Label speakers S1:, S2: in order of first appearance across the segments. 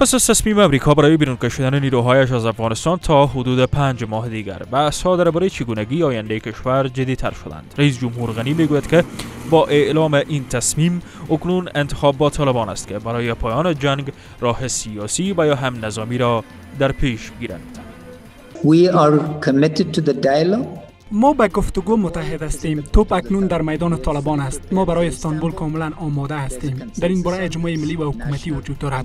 S1: پس از تصمیم امریکا برای بیرون کشیدن نیروهایش از افغانستان تا حدود پنج ماه دیگر بحث ها درباره چگونگی آینده کشور تر شدند رئیس جمهور غنی میگوید که با اعلام این تصمیم اکنون انتخاب با طالبان است که برای پایان جنگ راه سیاسی و یا هم نظامی را
S2: در پیش گیرند ما به گفتگو متحد هستیم توپ اکنون در میدان طالبان است ما برای استانبول کاملا آماده هستیم در این باره اجماع ملی و حکومتی وجود دارد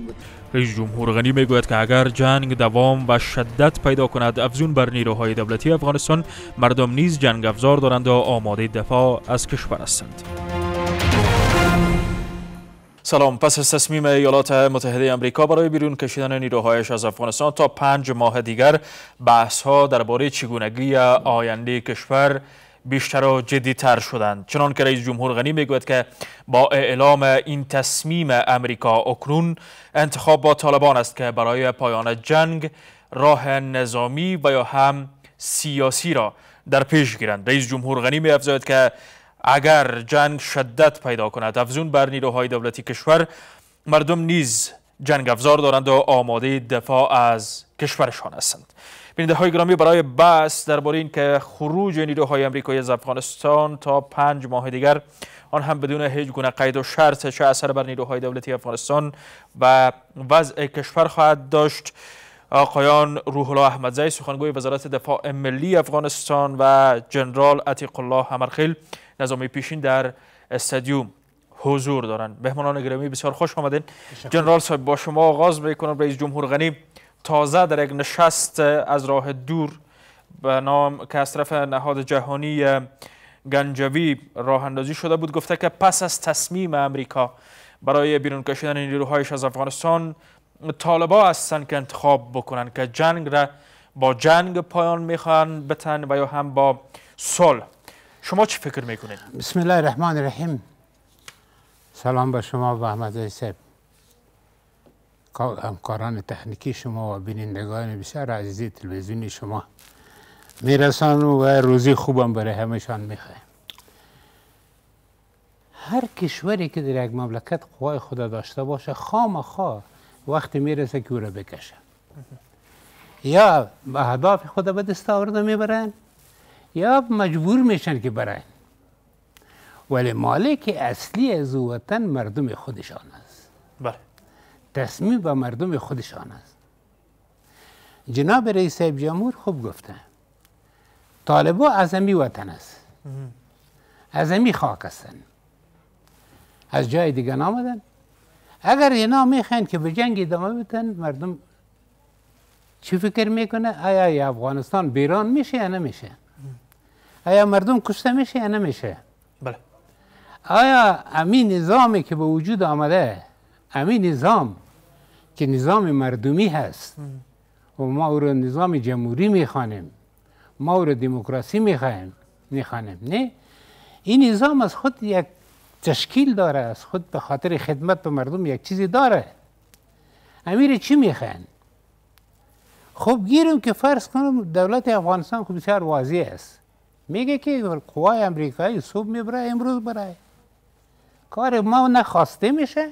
S1: رئیس جمهور غنی میگوید که اگر جنگ دوام و شدت پیدا کند افزون بر نیروهای دولتی افغانستان مردم نیز جنگ افزار دارند و آماده دفاع از کشور هستند سلام پس از تصمیم ایالات متحده امریکا برای بیرون کشیدن نیروهایش از افغانستان تا پنج ماه دیگر بحث ها درباره چگونگی آینده کشور بیشتر و تر شدند چنان که رئیس جمهور غنی میگوید که با اعلام این تصمیم امریکا اکنون انتخاب با طالبان است که برای پایان جنگ راه نظامی و یا هم سیاسی را در پیش گیرند رئیس جمهور غنی می که اگر جنگ شدت پیدا کند افزون بر نیروهای دولتی کشور مردم نیز جنگ افزار دارند و آماده دفاع از کشورشان هستند بیننده های گرامی برای بحث درباره این که خروج نیروهای امریکایی از افغانستان تا پنج ماه دیگر آن هم بدون هیچ گونه قید و شرط چه اثر بر نیروهای دولتی افغانستان و وضع کشور خواهد داشت آقایان روح الله احمدزی سخنگوی وزارت دفاع ملی افغانستان و جنرال عتیق الله حمرخیل نظامی پیشین در استادیوم حضور دارند مهمانان گرامی بسیار خوش آمدین جنرال صاحب با شما آغاز میکنم رئیس جمهور غنی تازه در یک نشست از راه دور به نام که از طرف نهاد جهانی گنجوی راه اندازی شده بود گفته که پس از تصمیم امریکا برای بیرون کشیدن نیروهایش از افغانستان طالبا هستند که انتخاب بکنن که جنگ را با جنگ پایان میخوان بتن و یا هم با صلح شما چی فکر میکنید؟
S2: بسم الله الرحمن الرحیم سلام به شما و احمد سیب همکاران تکنیکی شما و بینندگان بسیار عزیزی تلویزیونی شما میرسان و روزی خوبم برای همشان میخواهیم هر کشوری که در یک مملکت قوای خدا داشته باشه خام خوا وقتی میرسه که او را بکشه یا به اهداف خدا به دست آورده میبرن یا مجبور میشن که براین ولی مالک اصلی از وطن مردم خودشان است بله تصمیم به مردم خودشان است جناب رئیس جمهور خوب گفته طالبا از امی وطن است از امی خاک هستن از جای دیگه نامدن اگر اینا میخواین که به جنگ ادامه بتن مردم چی فکر میکنه آیا افغانستان بیران میشه یا نمیشه آیا مردم کشته میشه یا نمیشه بله آیا امین نظامی که به وجود آمده امین نظام که نظام مردمی هست و ما او نظام جمهوری میخوانیم ما او رو دموکراسی میخوایم میخوانیم نه این نظام از خود یک تشکیل داره از خود به خاطر خدمت به مردم یک چیزی داره امیر چی میخوان خب گیرم که فرض کنم دولت افغانستان خوبی بسیار واضح است میگه که قوای امریکایی صبح میبره امروز برای کار ما نخواسته میشه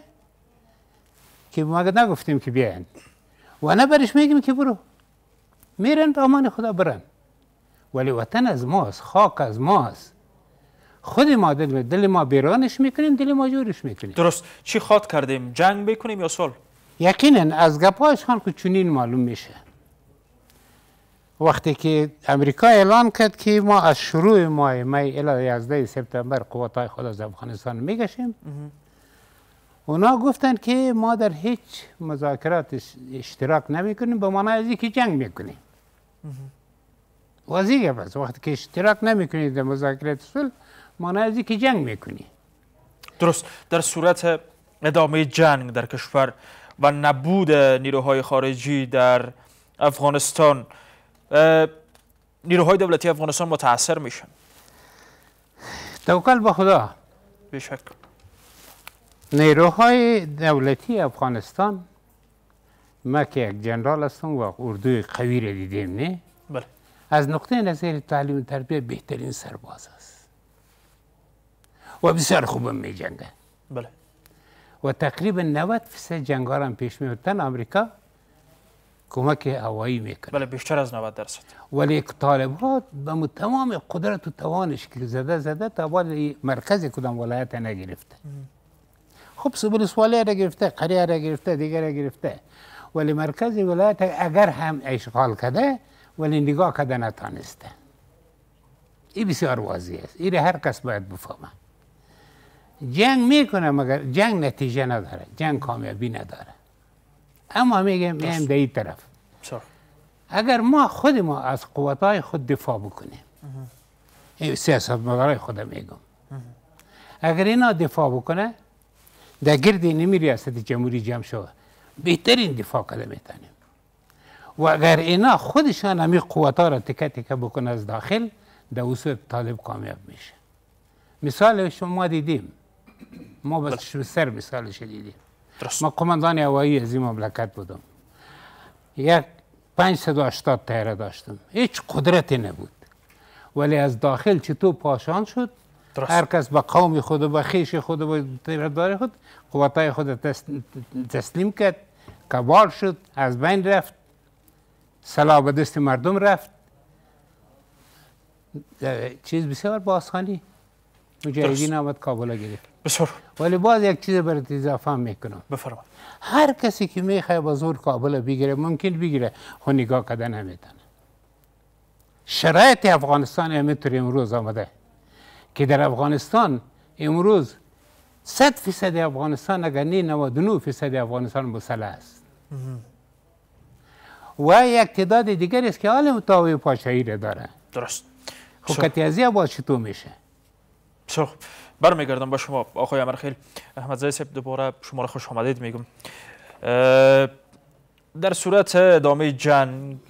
S2: که ما نگفتیم که بیاین و نه برش میگیم که برو میرن به امان خدا برن ولی وطن از ماست خاک از ماست خود ما دل, دل ما بیرانش میکنیم دل ما جورش میکنیم درست چی خواد کردیم جنگ بکنیم یا صلح یقینا از گپایش خان که چنین معلوم میشه وقتی که امریکا اعلان کرد که ما از شروع ماه می الی 11 سپتامبر قواتای خود از افغانستان میگشیم اونا گفتن که ما در هیچ مذاکرات اشتراک نمیکنیم به معنای از که جنگ میکنیم واضیه پس وقتی که اشتراک نمیکنید در مذاکرات صلح معنای از که جنگ میکنی درست در صورت
S1: ادامه جنگ در کشور و نبود نیروهای خارجی در افغانستان نیروهای دولتی افغانستان متاثر میشن
S2: توکل با خدا بشک نیروهای دولتی افغانستان ما که یک جنرال هستم و اردوی قوی را دیدیم نه بله از نقطه نظر تعلیم و تربیه بهترین سرباز است و بسیار خوب می جنگه بله و تقریبا 90 فیصد جنگ ها پیش می آمریکا کمک هوایی میکنه بله بیشتر از 90 ولی طالب ها به تمام قدرت و توانش که زده زده تا ولی مرکز کدام ولایت نگرفته خب سبیل سوالی را گرفته قریه را گرفته دیگه را گرفته ولی مرکز ولایت اگر هم اشغال کده ولی نگاه کده نتانسته این بسیار واضح است این هر کس باید بفهمه جنگ میکنه مگر جنگ نتیجه نداره جنگ کامیابی نداره اما میگم میایم در طرف اگر ما خود ما از قوتهای خود دفاع بکنیم سیاست مدارای خود میگم اگر اینا دفاع بکنه در گرد نمی ریاست جمهوری جمع شود بهترین دفاع کرده میتونیم و اگر اینا خودشان همین قوتا را تکه تکه بکنه از داخل در وسط طالب کامیاب میشه مثال شما دیدیم ما بس بله. سر مثالش دیدیم درست. ما کماندان هوایی از این مملکت بودم یک 580 تیره داشتم هیچ قدرتی نبود ولی از داخل چطور پاشان شد درست. هر کس به قوم خود و به خیش خود و تیره داره خود قوتای خود تسلیم کرد کبار شد از بین رفت سلا به دست مردم رفت چیز بسیار با مجاهدین هم کابل گرفت بسیار ولی باز یک چیز برات اضافه میکنم بفرما هر کسی که میخواد با زور کابل بگیره ممکن بگیره خو نگاه کردن شرایط افغانستان همینطور امروز آمده که در افغانستان امروز 100 فیصد افغانستان اگر نه 99 فیصد افغانستان مسلح است و یک تعداد دیگر است که حال مطاوع پاشایی داره درست خب کتی تو میشه بسیار خب،
S1: برمیگردم با شما آقای امرخیل زای صاحب دوباره شما را خوش آمدید میگم در صورت ادامه جنگ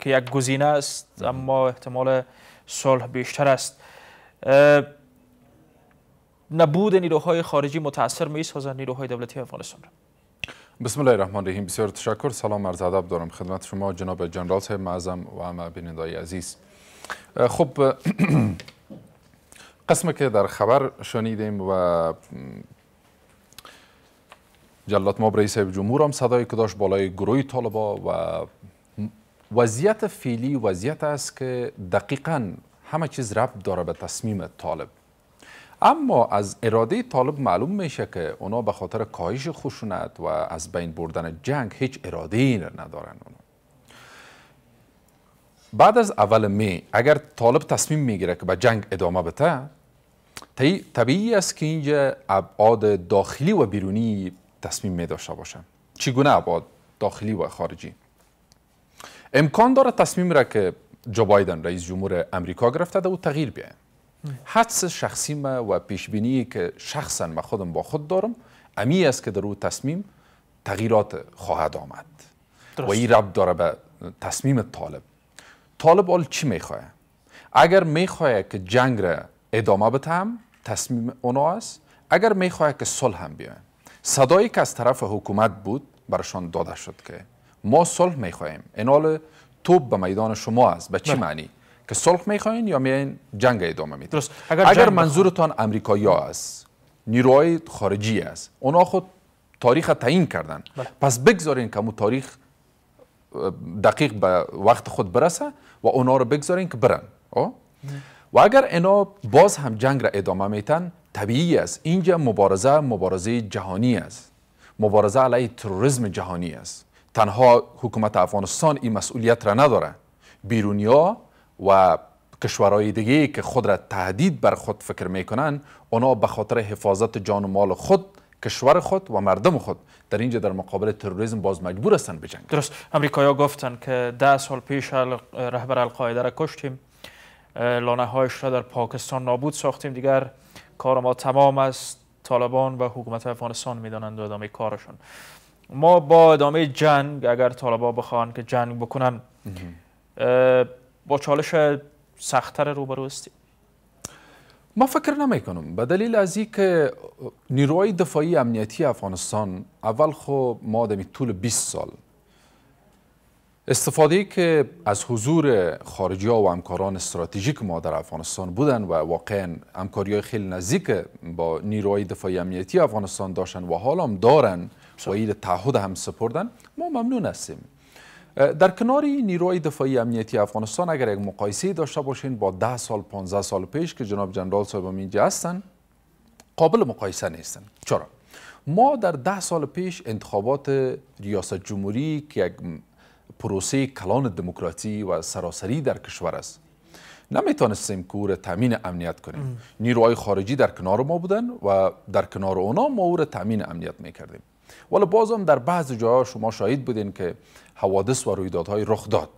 S1: که یک گزینه است اما احتمال صلح بیشتر است نبود نیروهای خارجی متاثر می سازند نیروهای
S3: دولتی افغانستان بسم الله الرحمن الرحیم بسیار تشکر سلام عرض ادب دارم خدمت شما جناب جنرال صاحب معظم و همه بینندای عزیز خب قسم که در خبر شنیدیم و جلات ماب رئیس جمهور هم صدای که داشت بالای گروه طالبا و وضعیت فعلی وضعیت است که دقیقا همه چیز ربط داره به تصمیم طالب اما از اراده طالب معلوم میشه که اونا به خاطر کاهش خشونت و از بین بردن جنگ هیچ اراده ای ندارن بعد از اول می اگر طالب تصمیم میگیره که به جنگ ادامه بده طبیعی است که اینجا ابعاد داخلی و بیرونی تصمیم می داشته باشم چگونه ابعاد داخلی و خارجی امکان داره تصمیم را که جو بایدن رئیس جمهور امریکا گرفته ده و تغییر بیه حدس شخصی ما و پیش بینی که شخصا ما خودم با خود دارم امی است که در او تصمیم تغییرات خواهد آمد و این رب داره به تصمیم طالب طالب آل چی میخواه اگر میخواه که جنگ را ادامه بتم تصمیم اونا اگر میخواه که صلح هم بیاین صدایی که از طرف حکومت بود برشان داده شد که ما صلح میخواهیم انال توب به میدان شما است به چی بله. معنی که صلح میخواین یا میان جنگ ادامه میدین اگر, اگر منظورتان امریکایی ها است نیروهای خارجی است اونا خود تاریخ تعیین کردن بله. پس بگذارین که تاریخ دقیق به وقت خود برسه و اونا رو بگذارین که برن و اگر اینا باز هم جنگ را ادامه میتن طبیعی است اینجا مبارزه مبارزه جهانی است مبارزه علیه تروریسم جهانی است تنها حکومت افغانستان این مسئولیت را نداره بیرونیا و کشورهای دیگه که خود را تهدید بر خود فکر میکنن اونا به خاطر حفاظت جان و مال خود کشور خود و مردم خود در اینجا در مقابل تروریسم باز مجبور هستند به
S1: درست امریکایا گفتن که ده سال پیش رهبر القاعده را کشتیم لانه هایش را در پاکستان نابود ساختیم دیگر کار ما تمام است طالبان و حکومت افغانستان میدانند و ادامه کارشون ما با ادامه جنگ اگر طالبان بخوان که جنگ بکنن با چالش سختتر روبرو هستیم
S3: ما فکر نمی کنم به دلیل از اینکه که نیروهای دفاعی امنیتی افغانستان اول خو خب ما دمی طول 20 سال استفاده ای که از حضور خارجی ها و همکاران استراتژیک ما در افغانستان بودن و واقعا همکاری های خیلی نزدیک با نیروهای دفاعی امنیتی افغانستان داشتن و حالا هم دارن و این تعهد هم سپردن ما ممنون هستیم در کنار نیروهای دفاعی امنیتی افغانستان اگر یک مقایسه داشته باشین با ده سال 15 سال پیش که جناب جنرال صاحب اینجا هستن قابل مقایسه نیستن چرا ما در ده سال پیش انتخابات ریاست جمهوری که یک پروسه کلان دموکراتی و سراسری در کشور است نمیتونستیم که تامین امنیت کنیم نیروهای خارجی در کنار ما بودن و در کنار اونا ما او تامین امنیت میکردیم ولی باز هم در بعض جاها شما شاید بودین که حوادث و رویدادهای رخ داد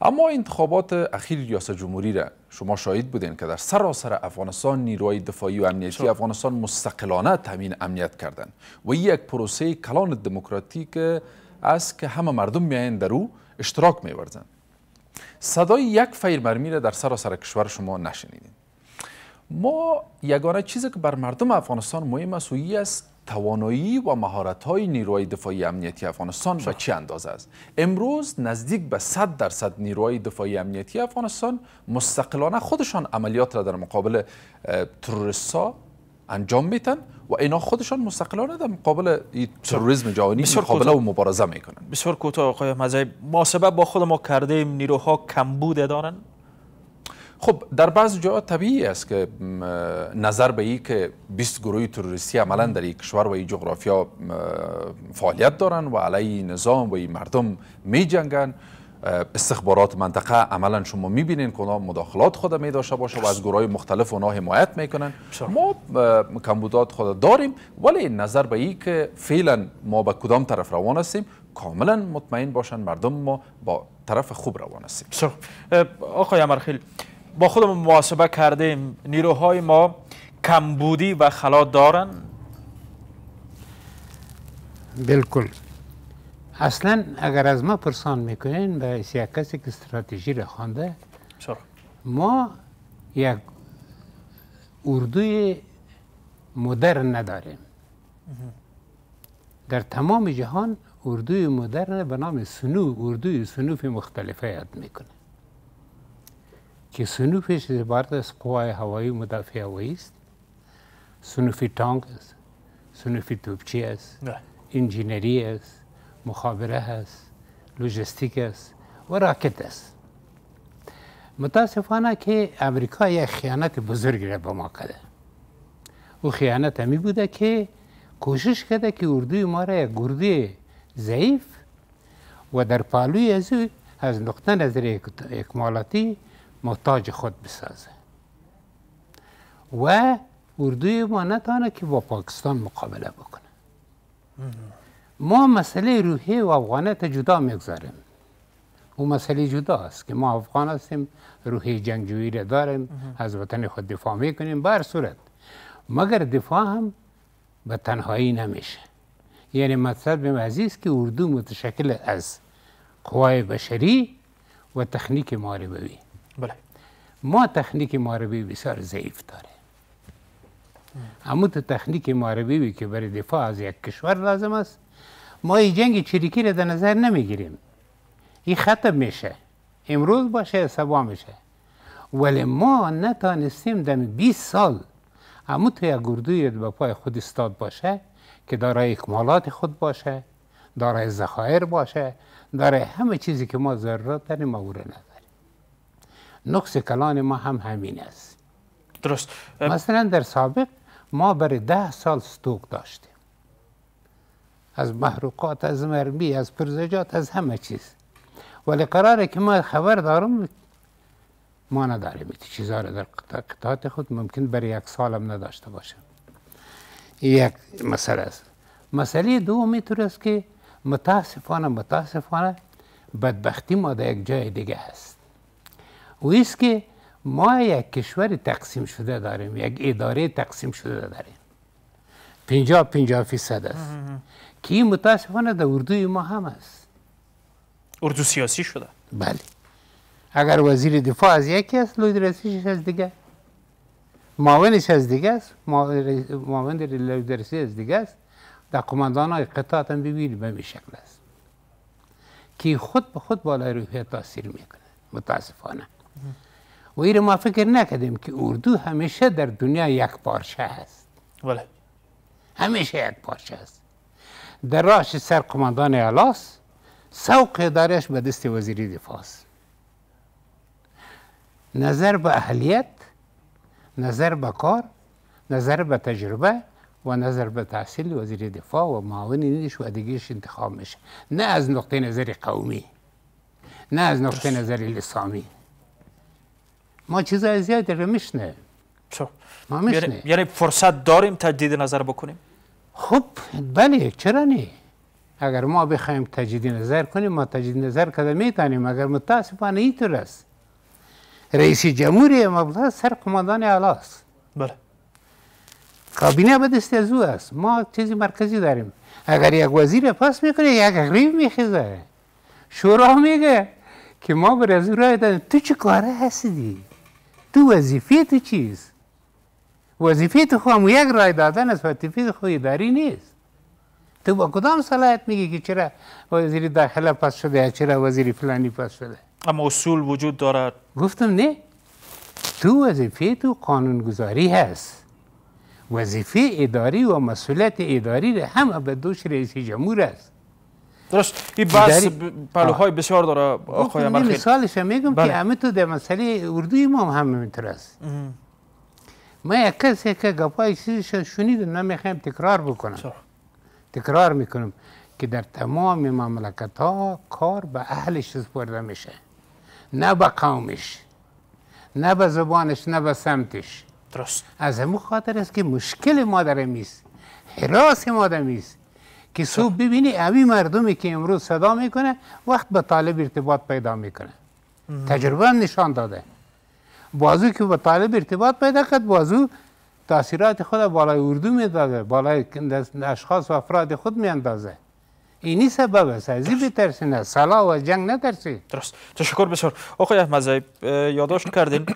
S3: اما انتخابات اخیر ریاست جمهوری را شما شاهد بودین که در سراسر افغانستان نیروهای دفاعی و امنیتی افغانستان مستقلانه تامین امنیت کردند و یک پروسه کلان دموکراتیک است که همه مردم میاین در او اشتراک میورزن صدای یک فیرمرمی را در سراسر کشور شما نشنیدین ما یگانه چیزی که بر مردم افغانستان مهم است و است توانایی و مهارت های نیروهای دفاعی امنیتی افغانستان به چه اندازه است امروز نزدیک به 100 درصد نیروهای دفاعی امنیتی افغانستان مستقلانه خودشان عملیات را در مقابل تروریست انجام میتن و اینا خودشان مستقلانه در مقابل تروریسم جهانی مقابله و مبارزه میکنن
S1: بسیار کوتاه آقای مزای محاسبه با خود ما کردیم نیروها بوده دارن
S3: خب در بعض جا طبیعی است که نظر به ای که 20 گروه تروریستی عملا در یک کشور و جغرافیا فعالیت دارن و علی نظام و مردم می جنگن استخبارات منطقه عملا شما میبینین که اونا مداخلات خود می داشته باشه و از گروه های مختلف اونا حمایت میکنن ما کمبودات خود داریم ولی نظر به ای که فعلا ما به کدام طرف روان هستیم کاملا مطمئن باشن مردم ما با طرف خوب روان هستیم آقای امرخیل با خودم محاسبه کردیم
S1: نیروهای ما کمبودی و خلا دارن
S2: بالکل اصلا اگر از ما پرسان میکنین به یک کسی که استراتژی را خوانده ما یک اردوی مدرن نداریم در تمام جهان اردوی مدرن به نام سنو اردوی سنوف مختلفه یاد میکنه که سنوفش عبارت از قوای هوایی مدافع هوایی است سنوفی تانک است سنوفی توپچی است انجینری است مخابره هست لوجستیک است و راکت است متاسفانه که امریکا یک خیانت بزرگ را به ما کرده او خیانت همی بوده که کوشش کرده که اردوی ما را یک گردوی ضعیف و در پالوی از او از نقطه نظر اکمالاتی محتاج خود بسازه و اردوی ما نتانه که با پاکستان مقابله بکنه ما مسئله روحی و افغانیت جدا میگذاریم او مسئله جدا است که ما افغان هستیم روحی جنگجویی را داریم از وطن خود دفاع میکنیم بر صورت مگر دفاع هم به تنهایی نمیشه یعنی مطلب به عزیز که اردو متشکل از قوای بشری و تخنیک ماربوی بله ما تخنیک ماربوی بسیار ضعیف داره اما تو تخنیک وی که برای دفاع از یک کشور لازم است ما این جنگ چریکی را در نظر نمیگیریم این ختم میشه امروز باشه سبا میشه ولی ما نتانستیم در 20 سال امو تو یک گردوی به پای خود استاد باشه که دارای اکمالات خود باشه دارای زخایر باشه دارای همه چیزی که ما ضرورت داریم ما نداریم نقص کلان ما هم همین است درست مثلا در سابق ما برای ده سال ستوک داشتیم از محروقات از مرمی از پرزجات از همه چیز ولی قراره که ما خبر دارم ما نداریم این چیزها رو در قطعات خود ممکن برای یک سالم نداشته باشه یک مسئله است مسئله دو طور که متاسفانه متاسفانه بدبختی ما در یک جای دیگه هست و ایست که ما یک کشور تقسیم شده داریم یک اداره تقسیم شده داریم پینجا پینجا فیصد است که این متاسفانه در اردوی ما هم است اردو سیاسی شده بله اگر وزیر دفاع از یکی است لوید رسیش از دیگه معاونش از دیگه است معاون در رسی از دیگه است در قماندان های قطعات هم ببینیم به شکل است که خود به خود بالای روحیه تاثیر میکنه متاسفانه و این ما فکر نکردیم که اردو همیشه در دنیا یک پارچه هست بله همیشه یک پارچه هست در راش سر کماندان علاس سوق دارش به دست وزیری دفاع نظر به اهلیت نظر به کار نظر به تجربه و نظر به تحصیل وزیر دفاع و معاون نیدش و دیگرش انتخاب میشه نه از نقطه نظر قومی نه از نقطه نظر لسامی ما چیزای زیادی رو میشنه خب. ما میشنه یعنی فرصت داریم تجدید نظر بکنیم خب بله چرا نه اگر ما بخوایم تجدید نظر کنیم ما تجدید نظر کرده میتونیم اگر متاسفانه اینطور است رئیس جمهور مبلا سر کماندان است بله کابینه به دست از او است ما چیزی مرکزی داریم اگر یک وزیر پاس میکنه یک غریب میخیزه شورا میگه که ما بر از رای دادیم تو چه کاره هستی تو وظیفه تو چیست وظیفه تو هم یک رای دادن از وظیفه خود اداری نیست تو با کدام صلاحیت میگی که چرا وزیر داخله پس شده یا چرا وزیر فلانی پس شده
S1: اما اصول وجود دارد
S2: گفتم نه تو وظیفه تو قانونگذاری هست وظیفه اداری و مسئولیت اداری همه به دوش رئیس جمهور است درست این بحث پلوهای
S1: بسیار داره
S2: آقای مثالش میگم که بله. همه تو در مسئله اردوی ما هم من یک کسی که گفای چیزش شنیدم نمیخوایم تکرار بکنم تکرار میکنم که در تمام مملکت ها کار به اهلش سپرده میشه نه به قومش نه به زبانش نه به سمتش درست از همون خاطر است که مشکل ما در امیست حراس ما در که صبح ببینی اوی مردمی که امروز صدا میکنه وقت به طالب ارتباط پیدا میکنه تجربه نشان داده بازو که با طالب ارتباط پیدا کرد بازو تاثیرات خود بالای اردو میدازه بالای اشخاص و افراد خود میاندازه اینی سبب است از این نه و جنگ نترسی درست تشکر بسیار
S1: آقای احمد یادداشت کردین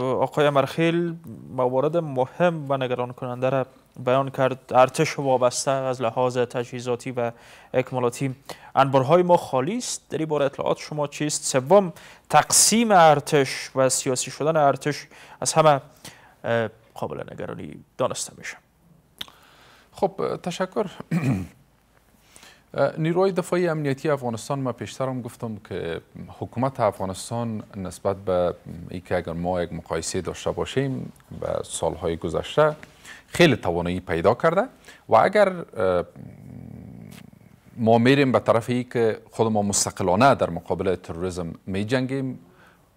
S1: آقای مرخیل موارد مهم و نگران کننده را بیان کرد ارتش وابسته از لحاظ تجهیزاتی و اکمالاتی انبارهای ما خالی است در این باره اطلاعات شما چیست سوم تقسیم ارتش و سیاسی شدن ارتش از همه
S3: قابل نگرانی دانسته میشه خب تشکر نیروهای دفاعی امنیتی افغانستان ما پیشتر هم گفتم که حکومت افغانستان نسبت به اینکه اگر ما یک مقایسه داشته باشیم به سالهای گذشته خیلی توانایی پیدا کرده و اگر ما میریم به طرف ای که خود ما مستقلانه در مقابل تروریسم می جنگیم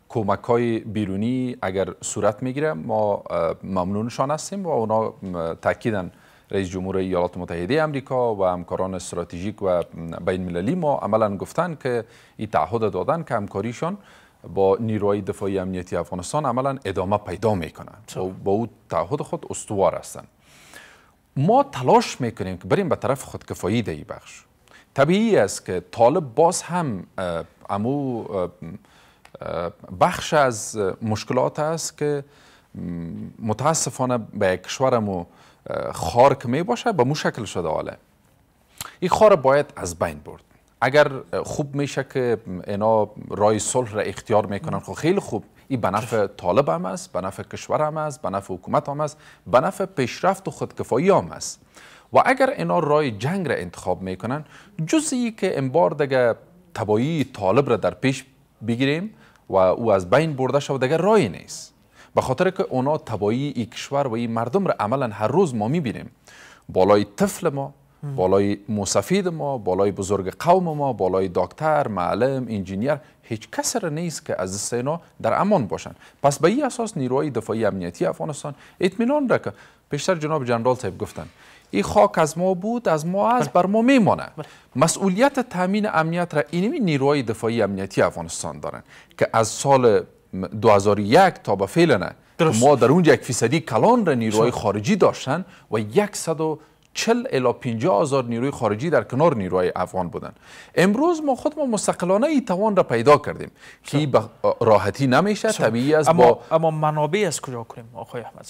S3: کمک های بیرونی اگر صورت میگیره ما ممنونشان هستیم و اونا تاکیدن رئیس جمهور ایالات متحده آمریکا و همکاران استراتژیک و بین المللی ما عملا گفتن که این تعهد دادن که همکاریشان با نیروهای دفاعی امنیتی افغانستان عملا ادامه پیدا میکنن و خب، با او تعهد خود استوار هستند ما تلاش میکنیم که بریم به طرف خود خودکفایی دهی بخش طبیعی است که طالب باز هم امو بخش از مشکلات است که متاسفانه به کشورمو خار که می باشه به مو شکل شده حاله این خار باید از بین برد اگر خوب میشه که اینا رای صلح را اختیار میکنن خب خیلی خوب این به نفع طالب هم است به نفع کشور هم است به نفع حکومت هم است به نفع پیشرفت و خودکفایی هم است و اگر اینا رای جنگ را انتخاب میکنن جزی که امبار دگه تبایی طالب را در پیش بگیریم و او از بین برده شود دگه رای نیست به خاطر که اونا تبایی ای کشور و این مردم را عملا هر روز ما میبینیم بالای طفل ما بالای مصفید ما بالای بزرگ قوم ما بالای دکتر معلم انجینیر هیچ کس را نیست که از سینا در امان باشن پس به این اساس نیروهای دفاعی امنیتی افغانستان اطمینان را که پیشتر جناب جنرال صاحب گفتن این خاک از ما بود از ما از بله. بر ما میمانه بله. مسئولیت تامین امنیت را اینمی نیروهای دفاعی امنیتی افغانستان دارن که از سال 2001 تا به فعل ما در اونجا یک فیصدی کلان را نیروهای خارجی داشتن و 140 الا 50 هزار نیروی خارجی در کنار نیروهای افغان بودن امروز ما خود ما مستقلانه ای توان را پیدا کردیم که که راحتی نمیشه طبیعی است اما,
S1: اما منابع از کجا کنیم آقای احمد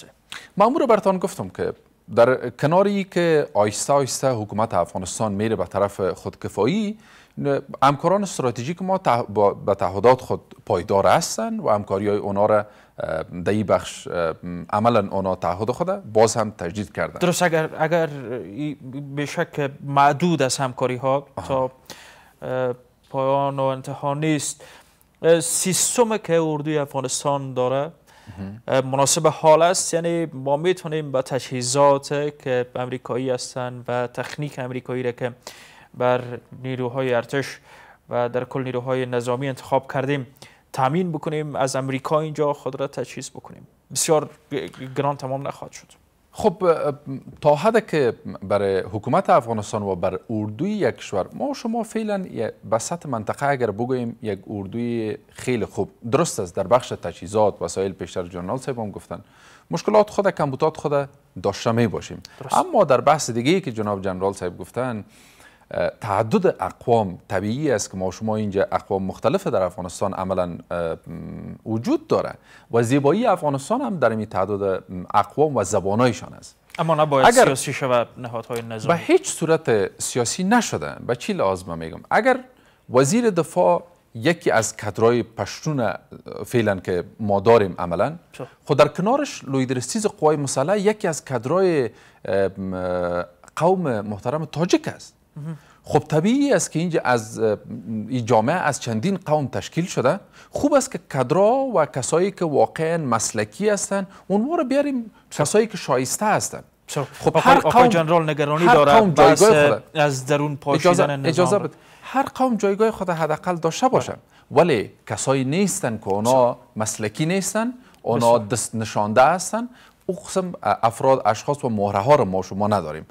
S3: مامور برتان گفتم که در کناری که آیسته آیسته حکومت افغانستان میره به طرف خودکفایی همکاران استراتژیک ما به تعهدات خود پایدار هستند و همکاری های اونا را در این بخش عملا اونا تعهد خود باز هم تجدید کردن درست
S1: اگر اگر به شک معدود از همکاری ها تا پایان و انتها نیست سیستم که اردوی افغانستان داره مناسب حال است یعنی ما میتونیم با تجهیزات که امریکایی هستن و تکنیک امریکایی را که بر نیروهای ارتش و در کل نیروهای نظامی انتخاب کردیم تامین بکنیم از امریکا اینجا خود را تجهیز بکنیم بسیار گران تمام نخواهد شد
S3: خب تا حد که برای حکومت افغانستان و بر اردوی یک کشور ما شما فعلا بسط منطقه اگر بگوییم یک اردوی خیلی خوب درست است در بخش تجهیزات وسایل پیشتر جنرال صاحب گفتن مشکلات خود کمبوتات خود داشته می باشیم اما در بحث دیگه که جناب جنرال صاحب گفتن تعدد اقوام طبیعی است که ما شما اینجا اقوام مختلف در افغانستان عملا وجود داره و زیبایی افغانستان هم در این تعدد اقوام و زبانایشان است اما نباید اگر سیاسی
S1: شود نهادهای نظامی به
S3: هیچ صورت سیاسی نشده به چی لازم میگم اگر وزیر دفاع یکی از کدرای پشتون فعلا که ما داریم عملا خود در کنارش لویدرستیز قوای مسلح یکی از کدرای قوم محترم تاجیک است خب طبیعی است که اینجا از این جامعه از چندین قوم تشکیل شده خوب است که کدرا و کسایی که واقعا مسلکی هستن اونها رو بیاریم کسایی که شایسته هستن خب هر قوم جنرال نگرانی داره از درون پاشیدن اجازه, بده هر قوم جایگاه خود حداقل داشته بله. باشن ولی کسایی نیستن که اونا مسلکی نیستن اونا دست نشانده هستن او قسم افراد اشخاص و مهره ها رو ما شما نداریم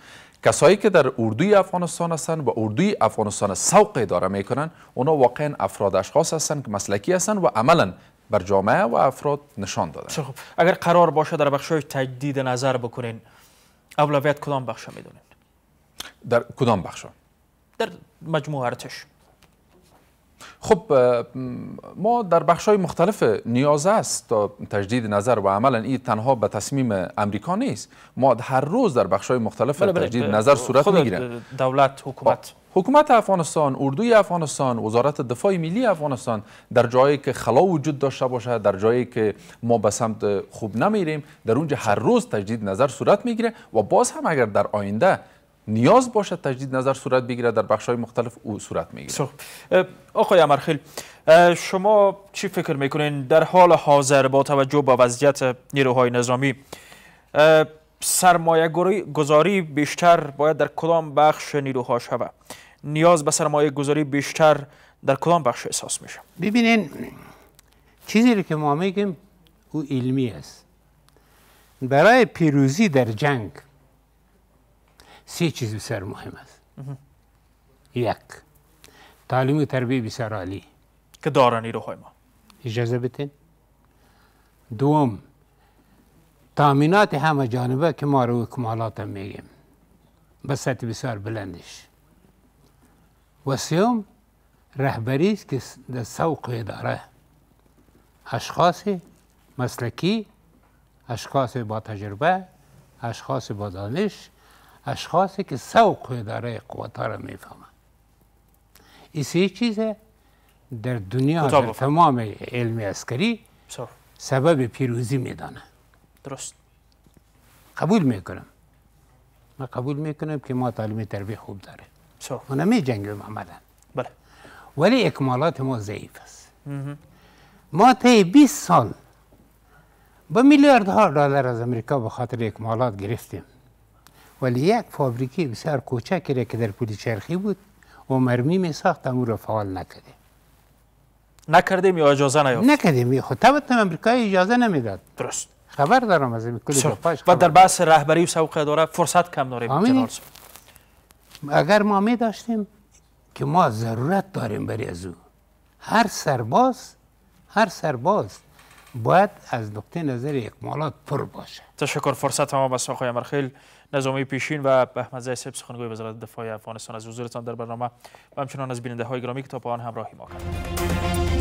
S3: کسایی که در اردوی افغانستان هستند و اردوی افغانستان سوق اداره میکنن اونا واقعا افراد اشخاص هستند که مسلکی هستند و عملا بر جامعه و افراد نشان دادن خب اگر قرار باشه در بخش
S1: تجدید نظر بکنین اولویت کدام بخش میدونین
S3: در کدام بخش
S1: در مجموعه ارتش
S3: خب ما در بخش های مختلف نیاز است تا تجدید نظر و عملا این تنها به تصمیم امریکا نیست ما هر روز در بخش های مختلف بله، بله، تجدید بله. نظر خب، صورت میگیره دولت حکومت خب، حکومت افغانستان، اردوی افغانستان، وزارت دفاع ملی افغانستان در جایی که خلا وجود داشته باشد، در جایی که ما به سمت خوب نمیریم، در اونجا هر روز تجدید نظر صورت میگیره و باز هم اگر در آینده نیاز باشد تجدید نظر صورت بگیرد در بخش های مختلف او صورت میگیره خب، آقای امرخیل
S1: شما چی فکر میکنین در حال حاضر با توجه به وضعیت نیروهای نظامی سرمایه گذاری بیشتر باید در کدام بخش نیروها شود نیاز به سرمایه گذاری بیشتر در کدام بخش احساس میشه
S2: ببینین چیزی رو که ما میگیم او علمی است برای پیروزی در جنگ سه چیز بسیار مهم است یک تعلیم و تربیه بسیار عالی که دارن نیروهای ما اجازه بتین دوم تامینات همه جانبه که ما رو کمالات هم میگیم به بسیار بلندش و سیوم رهبری است که در سوق اداره اشخاص مسلکی اشخاص با تجربه اشخاص با دانش اشخاصی که سوق اداره قوتا را میفهمند این چیز در دنیا در تمام علم عسکری سبب پیروزی میدانه درست قبول میکنم ما قبول میکنم که ما تعلیم تربیه خوب داره صح نمی عملا بله ولی اکمالات ما ضعیف است ما تی 20 سال با میلیاردها دلار از امریکا به خاطر اکمالات گرفتیم ولی یک فابریکی بسیار کوچکی که در پولی چرخی بود و مرمی می ساخت رو فعال نکرده
S1: نکردیم یا اجازه نیافت
S2: نکردیم خود خب، طبعا امریکای اجازه نمیداد درست خبر دارم از این کلی
S1: و در بحث رهبری و سوق اداره فرصت کم داریم
S2: اگر ما می داشتیم که ما ضرورت داریم برای از او هر سرباز هر سرباز باید از نقطه نظر اکمالات پر باشه
S1: تشکر فرصت هم بس آقای امرخیل نظامی پیشین و احمد زای سب سخنگوی وزارت دفاع افغانستان از حضورتان در برنامه و همچنان از بیننده های گرامی که تا پایان همراهی ما کرد.